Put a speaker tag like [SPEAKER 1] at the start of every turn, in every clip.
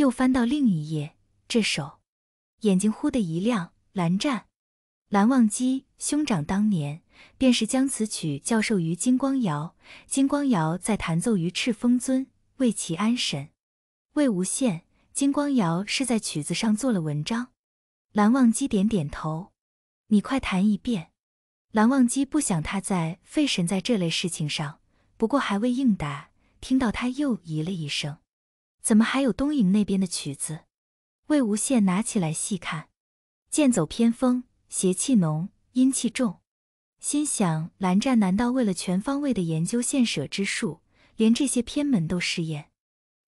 [SPEAKER 1] 又翻到另一页，这首眼睛忽的一亮。蓝湛、蓝忘机兄长当年便是将此曲教授于金光瑶，金光瑶再弹奏于赤峰尊，为其安神。魏无羡，金光瑶是在曲子上做了文章。蓝忘机点点头，你快弹一遍。蓝忘机不想他在费神在这类事情上，不过还未应答，听到他又咦了一声。怎么还有东瀛那边的曲子？魏无羡拿起来细看，剑走偏锋，邪气浓，阴气重，心想：蓝湛难道为了全方位的研究献舍之术，连这些偏门都试验？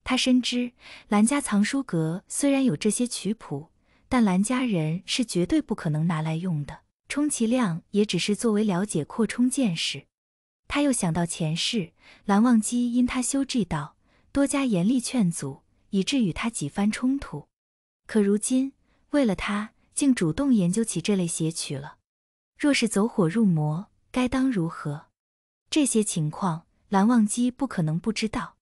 [SPEAKER 1] 他深知蓝家藏书阁虽然有这些曲谱，但蓝家人是绝对不可能拿来用的，充其量也只是作为了解、扩充见识。他又想到前世蓝忘机因他修剑道。多加严厉劝阻，以致与他几番冲突。可如今为了他，竟主动研究起这类邪曲了。若是走火入魔，该当如何？这些情况，蓝忘机不可能不知道。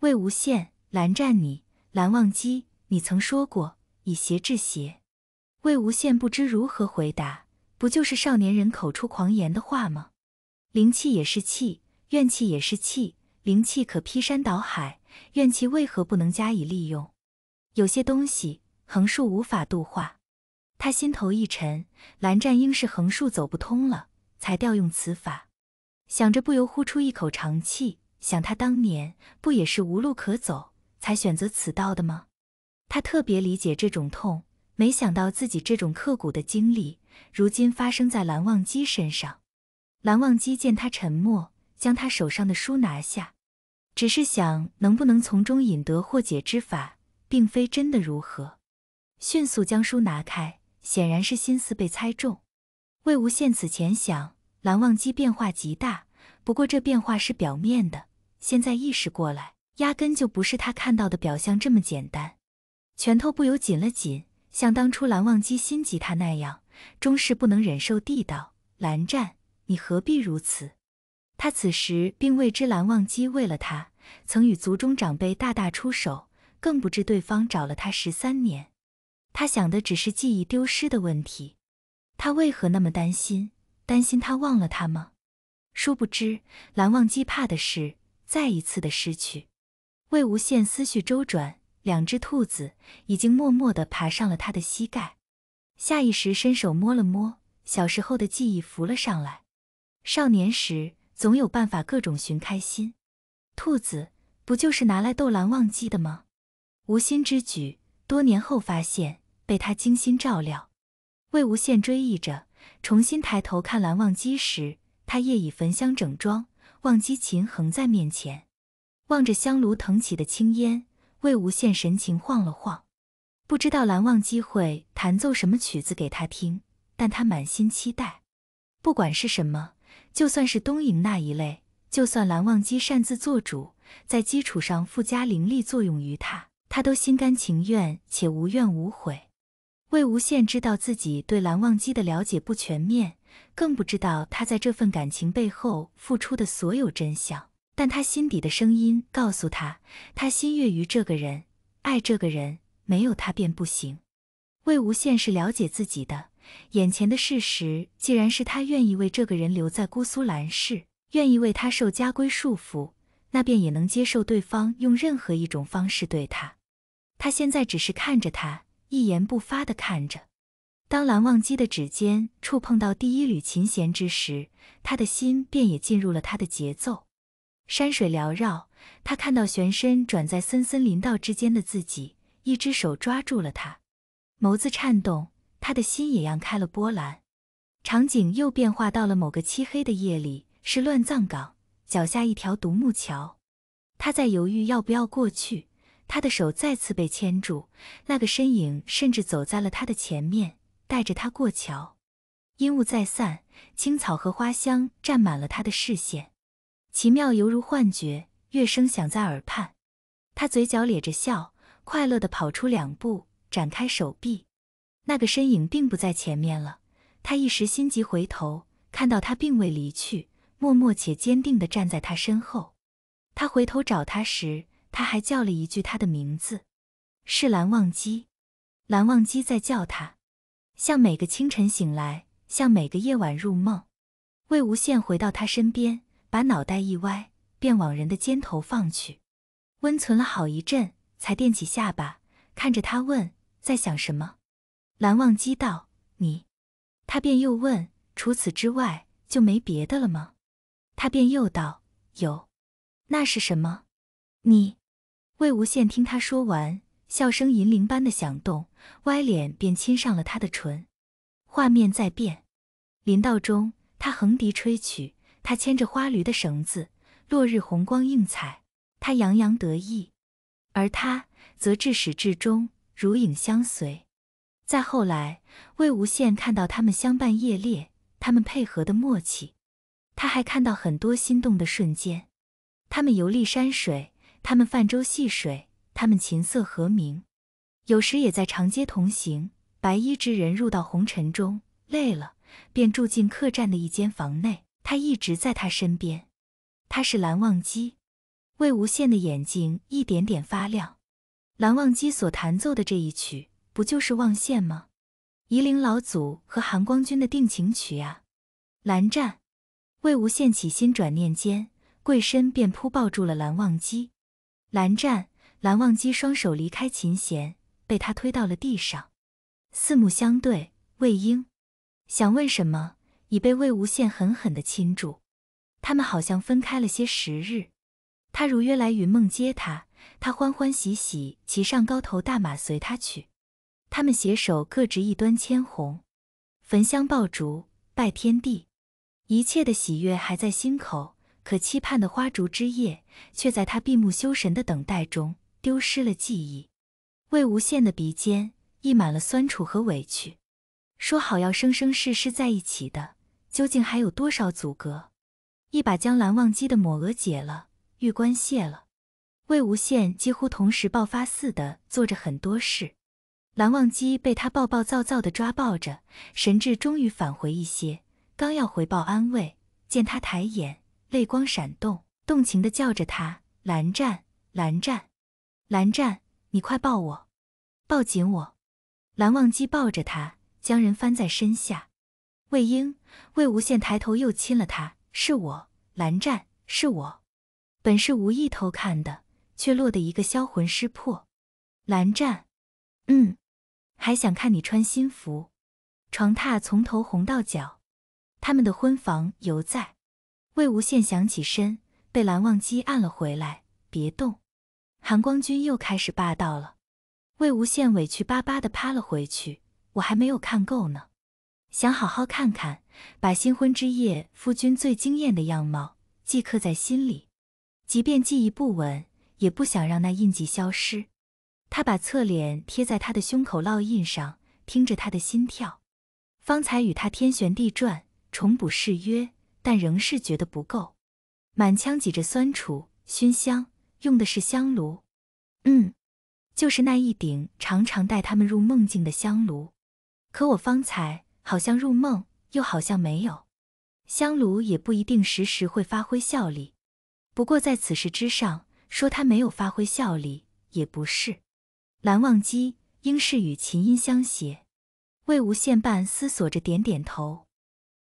[SPEAKER 1] 魏无羡，蓝湛，你，蓝忘机，你曾说过以邪制邪。魏无羡不知如何回答，不就是少年人口出狂言的话吗？灵气也是气，怨气也是气，灵气可劈山倒海。怨气为何不能加以利用？有些东西横竖无法度化。他心头一沉，蓝湛应是横竖走不通了，才调用此法。想着，不由呼出一口长气。想他当年不也是无路可走，才选择此道的吗？他特别理解这种痛。没想到自己这种刻骨的经历，如今发生在蓝忘机身上。蓝忘机见他沉默，将他手上的书拿下。只是想能不能从中引得破解之法，并非真的如何。迅速将书拿开，显然是心思被猜中。魏无羡此前想蓝忘机变化极大，不过这变化是表面的。现在意识过来，压根就不是他看到的表象这么简单。拳头不由紧了紧，像当初蓝忘机心急他那样，终是不能忍受地道：“蓝湛，你何必如此？”他此时并未知蓝忘机为了他曾与族中长辈大打出手，更不知对方找了他十三年。他想的只是记忆丢失的问题，他为何那么担心？担心他忘了他吗？殊不知，蓝忘机怕的是再一次的失去。魏无羡思绪周转，两只兔子已经默默的爬上了他的膝盖，下意识伸手摸了摸，小时候的记忆浮了上来。少年时。总有办法各种寻开心，兔子不就是拿来逗蓝忘机的吗？无心之举，多年后发现被他精心照料。魏无羡追忆着，重新抬头看蓝忘机时，他夜已焚香整装，忘机琴横在面前。望着香炉腾起的青烟，魏无羡神情晃了晃，不知道蓝忘机会弹奏什么曲子给他听，但他满心期待，不管是什么。就算是东瀛那一类，就算蓝忘机擅自做主，在基础上附加灵力作用于他，他都心甘情愿且无怨无悔。魏无羡知道自己对蓝忘机的了解不全面，更不知道他在这份感情背后付出的所有真相。但他心底的声音告诉他，他心悦于这个人，爱这个人，没有他便不行。魏无羡是了解自己的。眼前的事实，既然是他愿意为这个人留在姑苏蓝氏，愿意为他受家规束缚，那便也能接受对方用任何一种方式对他。他现在只是看着他，一言不发的看着。当蓝忘机的指尖触碰到第一缕琴弦之时，他的心便也进入了他的节奏。山水缭绕，他看到旋身转在森森林道之间的自己，一只手抓住了他，眸子颤动。他的心也漾开了波澜，场景又变化到了某个漆黑的夜里，是乱葬岗，脚下一条独木桥，他在犹豫要不要过去，他的手再次被牵住，那个身影甚至走在了他的前面，带着他过桥。烟雾再散，青草和花香占满了他的视线，奇妙犹如幻觉，乐声响在耳畔，他嘴角咧着笑，快乐地跑出两步，展开手臂。那个身影并不在前面了，他一时心急回头，看到他并未离去，默默且坚定地站在他身后。他回头找他时，他还叫了一句他的名字，是蓝忘机。蓝忘机在叫他，像每个清晨醒来，像每个夜晚入梦。魏无羡回到他身边，把脑袋一歪，便往人的肩头放去，温存了好一阵，才垫起下巴，看着他问，在想什么。蓝忘机道：“你。”他便又问：“除此之外，就没别的了吗？”他便又道：“有。”那是什么？你？魏无羡听他说完，笑声银铃般的响动，歪脸便亲上了他的唇。画面在变，林道中他横笛吹曲，他牵着花驴的绳子，落日红光映彩，他洋洋得意，而他则至始至终如影相随。再后来，魏无羡看到他们相伴夜猎，他们配合的默契，他还看到很多心动的瞬间。他们游历山水，他们泛舟戏水，他们琴瑟和鸣，有时也在长街同行。白衣之人入到红尘中，累了便住进客栈的一间房内。他一直在他身边。他是蓝忘机。魏无羡的眼睛一点点发亮。蓝忘机所弹奏的这一曲。不就是忘羡吗？夷陵老祖和韩光君的定情曲啊！蓝湛，魏无羡起心转念间，桂身便扑抱住了蓝忘机。蓝湛，蓝忘机双手离开琴弦，被他推到了地上。四目相对，魏婴想问什么，已被魏无羡狠狠的亲住。他们好像分开了些时日，他如约来云梦接他，他欢欢喜喜骑上高头大马随他去。他们携手各执一端牵红，焚香爆竹拜天地，一切的喜悦还在心口，可期盼的花烛之夜却在他闭目修神的等待中丢失了记忆。魏无羡的鼻尖溢满了酸楚和委屈，说好要生生世世在一起的，究竟还有多少阻隔？一把将蓝忘机的抹额解了，玉冠卸了，魏无羡几乎同时爆发似的做着很多事。蓝忘机被他暴暴躁躁的抓抱着，神智终于返回一些，刚要回报安慰，见他抬眼，泪光闪动，动情的叫着他：“蓝湛，蓝湛，蓝湛，你快抱我，抱紧我。”蓝忘机抱着他，将人翻在身下。魏婴、魏无羡抬头又亲了他：“是我，蓝湛，是我。”本是无意偷看的，却落得一个销魂失魄。蓝湛，嗯。还想看你穿新服，床榻从头红到脚，他们的婚房犹在。魏无羡想起身，被蓝忘机按了回来，别动。韩光君又开始霸道了。魏无羡委屈巴巴地趴了回去，我还没有看够呢，想好好看看，把新婚之夜夫君最惊艳的样貌记刻在心里，即便记忆不稳，也不想让那印记消失。他把侧脸贴在他的胸口烙印上，听着他的心跳。方才与他天旋地转，重补誓约，但仍是觉得不够，满腔挤着酸楚。熏香用的是香炉，嗯，就是那一顶常常带他们入梦境的香炉。可我方才好像入梦，又好像没有。香炉也不一定时时会发挥效力，不过在此事之上，说它没有发挥效力也不是。蓝忘机应是与琴音相携，魏无羡半思索着，点点头。